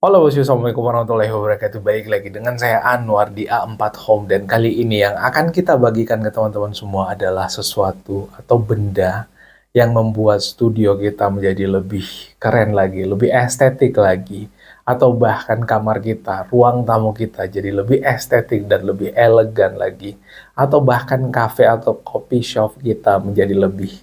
Halo Assalamualaikum warahmatullahi wabarakatuh baik lagi dengan saya Anwar di A4 Home Dan kali ini yang akan kita bagikan ke teman-teman semua adalah sesuatu atau benda Yang membuat studio kita menjadi lebih keren lagi, lebih estetik lagi Atau bahkan kamar kita, ruang tamu kita jadi lebih estetik dan lebih elegan lagi Atau bahkan kafe atau kopi shop kita menjadi lebih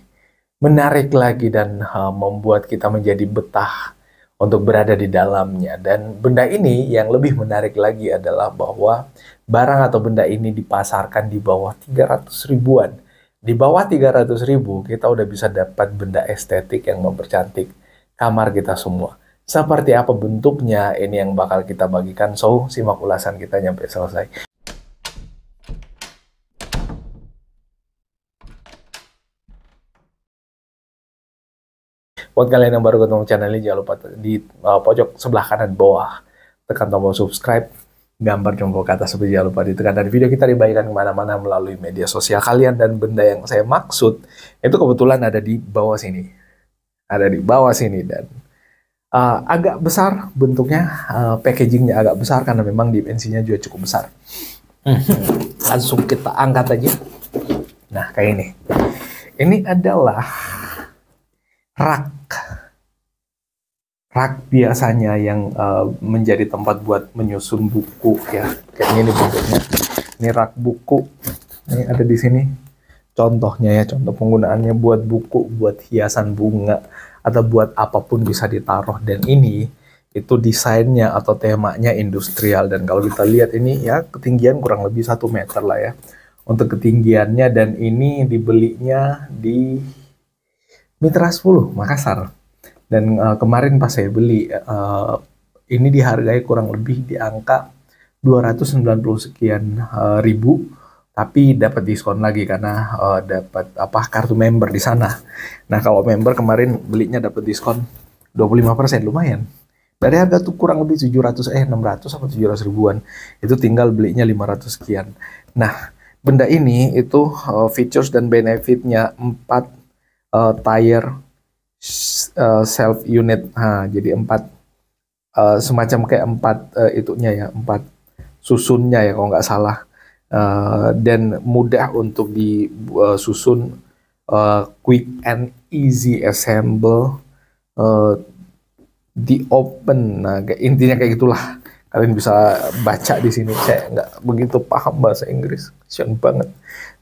menarik lagi dan membuat kita menjadi betah untuk berada di dalamnya. Dan benda ini yang lebih menarik lagi adalah bahwa barang atau benda ini dipasarkan di bawah 300 ribuan. Di bawah 300 ribu kita udah bisa dapat benda estetik yang mempercantik kamar kita semua. Seperti apa bentuknya ini yang bakal kita bagikan. So, simak ulasan kita sampai selesai. Buat kalian yang baru ketemu channel ini, jangan lupa di uh, pojok sebelah kanan bawah, tekan tombol subscribe, gambar jongkok ke atas, seperti jangan lupa ditekan. Dan video kita dibagikan kemana-mana melalui media sosial kalian, dan benda yang saya maksud, itu kebetulan ada di bawah sini. Ada di bawah sini, dan uh, agak besar bentuknya, uh, packagingnya agak besar, karena memang dimensinya juga cukup besar. Hmm. Langsung kita angkat aja. Nah, kayak ini. Ini adalah rak. Rak biasanya yang uh, menjadi tempat buat menyusun buku ya. Kayaknya ini bentuknya. Ini rak buku. Ini ada di sini. Contohnya ya, contoh penggunaannya buat buku, buat hiasan bunga, atau buat apapun bisa ditaruh. Dan ini itu desainnya atau temanya industrial dan kalau kita lihat ini ya ketinggian kurang lebih satu meter lah ya untuk ketinggiannya dan ini dibelinya di Mitra 10 Makassar. Dan uh, kemarin pas saya beli uh, ini dihargai kurang lebih di angka 290 sekian uh, ribu tapi dapat diskon lagi karena uh, dapat apa kartu member di sana. Nah, kalau member kemarin belinya dapat diskon 25% lumayan. Dari harga tuh kurang lebih 700 eh 600 atau 700 ribuan. Itu tinggal belinya 500 sekian. Nah, benda ini itu uh, features dan benefitnya 4 uh, tire uh, self unit. Nah, jadi empat uh, semacam kayak empat uh, itunya ya, empat susunnya ya kalau nggak salah. Uh, dan mudah untuk disusun uh, quick and easy assemble uh, di open. Nah, intinya kayak gitulah. Kalian bisa baca di sini. Saya nggak begitu paham bahasa Inggris, kesian banget.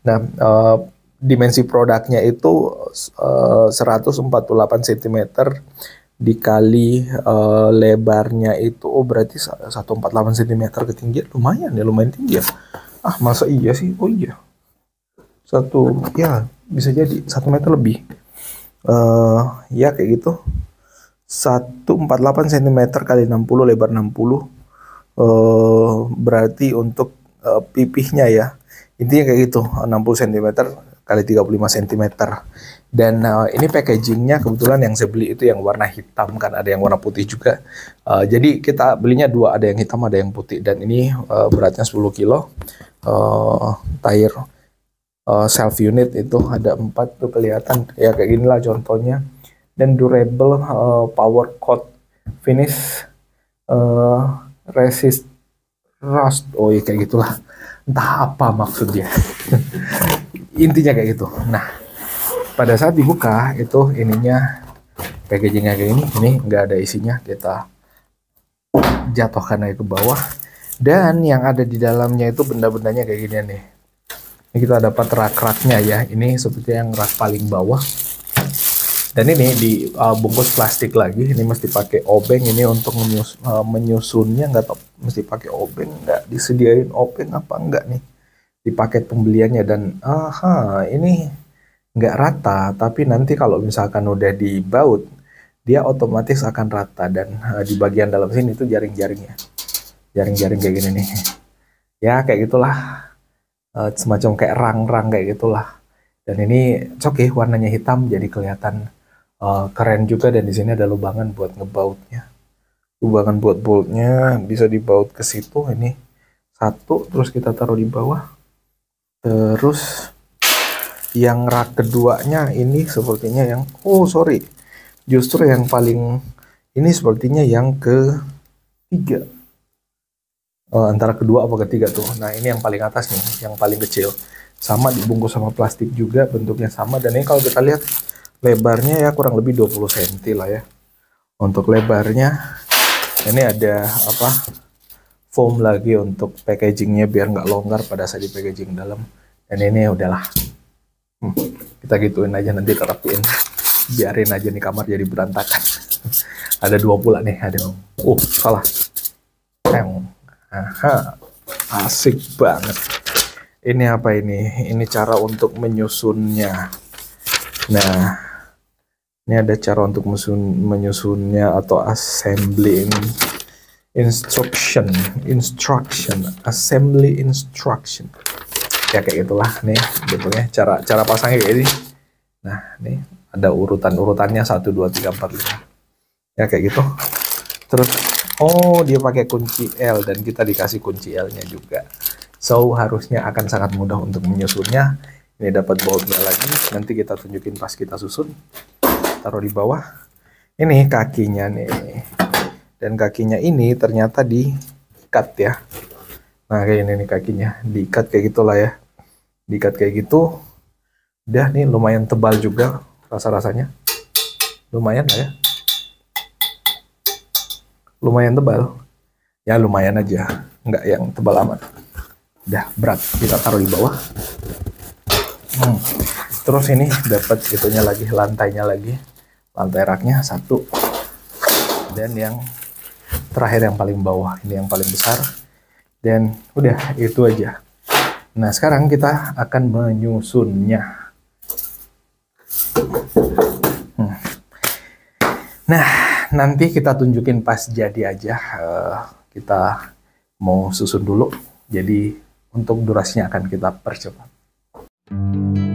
Nah, uh, dimensi produknya itu uh, 148 cm dikali uh, lebarnya itu oh berarti 148 cm ketinggian lumayan ya lumayan tinggi ya ah masa iya sih oh iya satu ya bisa jadi satu meter lebih uh, ya kayak gitu 148 cm kali 60 lebar 60 uh, eh, berarti untuk uh, pipihnya ya intinya kayak gitu 60 cm kali 35 cm. Dan uh, ini packagingnya kebetulan yang saya beli itu yang warna hitam kan ada yang warna putih juga. Uh, jadi kita belinya dua ada yang hitam ada yang putih dan ini uh, beratnya 10 kilo. Uh, tire uh, self unit itu ada empat tuh kelihatan ya kayak ginilah contohnya. Dan durable uh, power coat finish uh, resist rust oh ya kayak gitulah entah apa maksudnya intinya kayak gitu nah pada saat dibuka itu ininya packagingnya kayak gini ini nggak ada isinya kita jatuhkan aja ke bawah dan yang ada di dalamnya itu benda-bendanya kayak gini nih ini kita dapat rak-raknya ya ini seperti yang rak paling bawah dan ini di uh, bungkus plastik lagi ini mesti pakai obeng ini untuk menyus, uh, menyusunnya nggak tau mesti pakai obeng nggak disediain obeng apa enggak nih di paket pembeliannya dan aha ini nggak rata tapi nanti kalau misalkan udah dibaut dia otomatis akan rata dan uh, di bagian dalam sini itu jaring-jaringnya jaring-jaring kayak gini nih ya kayak gitulah uh, semacam kayak rang-rang kayak gitulah dan ini cokih okay, warnanya hitam jadi kelihatan uh, keren juga dan di sini ada lubangan buat ngebautnya lubangan buat boltnya bisa dibaut ke situ ini satu terus kita taruh di bawah terus yang rak keduanya ini sepertinya yang oh sorry justru yang paling ini sepertinya yang ketiga uh, antara kedua apa ketiga tuh nah ini yang paling atas nih yang paling kecil sama dibungkus sama plastik juga bentuknya sama dan ini kalau kita lihat lebarnya ya kurang lebih 20 cm lah ya untuk lebarnya ini ada apa foam lagi untuk packagingnya biar nggak longgar pada saat di packaging dalam dan ini udahlah hmm, kita gituin aja nanti terapin biarin aja nih kamar jadi berantakan ada dua pula nih ada uh salah yang Aha, asik banget ini apa ini ini cara untuk menyusunnya nah ini ada cara untuk menyusun menyusunnya atau assembling instruction, instruction, assembly instruction. Ya kayak itulah nih bentuknya gitu cara cara pasangnya kayak ini. Nah, nih ada urutan-urutannya satu dua tiga empat lima, Ya kayak gitu. Terus oh dia pakai kunci L dan kita dikasih kunci L-nya juga. So harusnya akan sangat mudah untuk menyusunnya. Ini dapat bautnya lagi. Nanti kita tunjukin pas kita susun. Taruh di bawah. Ini kakinya nih dan kakinya ini ternyata diikat ya nah kayak ini nih kakinya diikat kayak gitulah ya diikat kayak gitu udah nih lumayan tebal juga rasa-rasanya lumayan lah ya lumayan tebal ya lumayan aja nggak yang tebal amat udah berat kita taruh di bawah hmm. terus ini dapat itunya lagi lantainya lagi lantai raknya satu dan yang terakhir yang paling bawah ini yang paling besar dan udah itu aja nah sekarang kita akan menyusunnya hmm. nah nanti kita tunjukin pas jadi aja eh, kita mau susun dulu jadi untuk durasinya akan kita percepat. Thank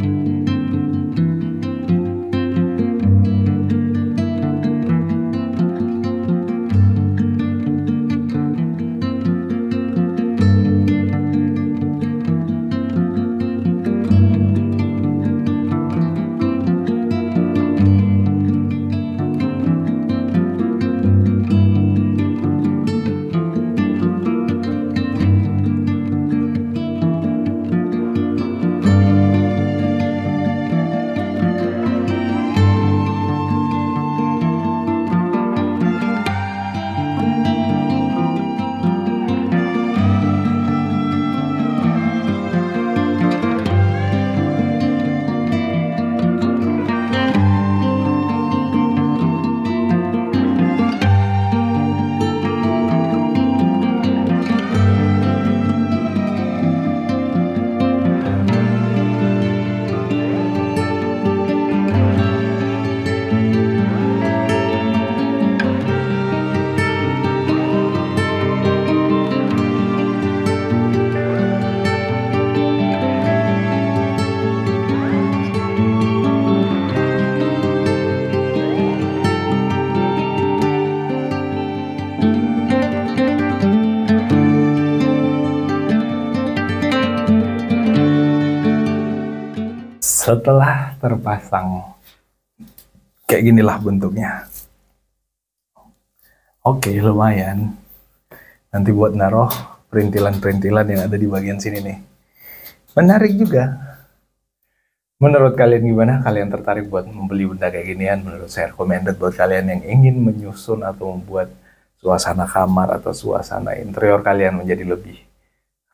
setelah terpasang kayak ginilah bentuknya oke okay, lumayan nanti buat naruh perintilan-perintilan yang ada di bagian sini nih menarik juga menurut kalian gimana kalian tertarik buat membeli benda kayak ginian menurut saya recommended buat kalian yang ingin menyusun atau membuat suasana kamar atau suasana interior kalian menjadi lebih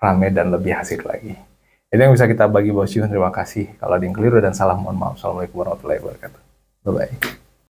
rame dan lebih asik lagi. Ini yang bisa kita bagi Bos Terima kasih. Kalau ada yang keliru dan salah, mohon maaf. Assalamualaikum warahmatullahi wabarakatuh. Bye-bye.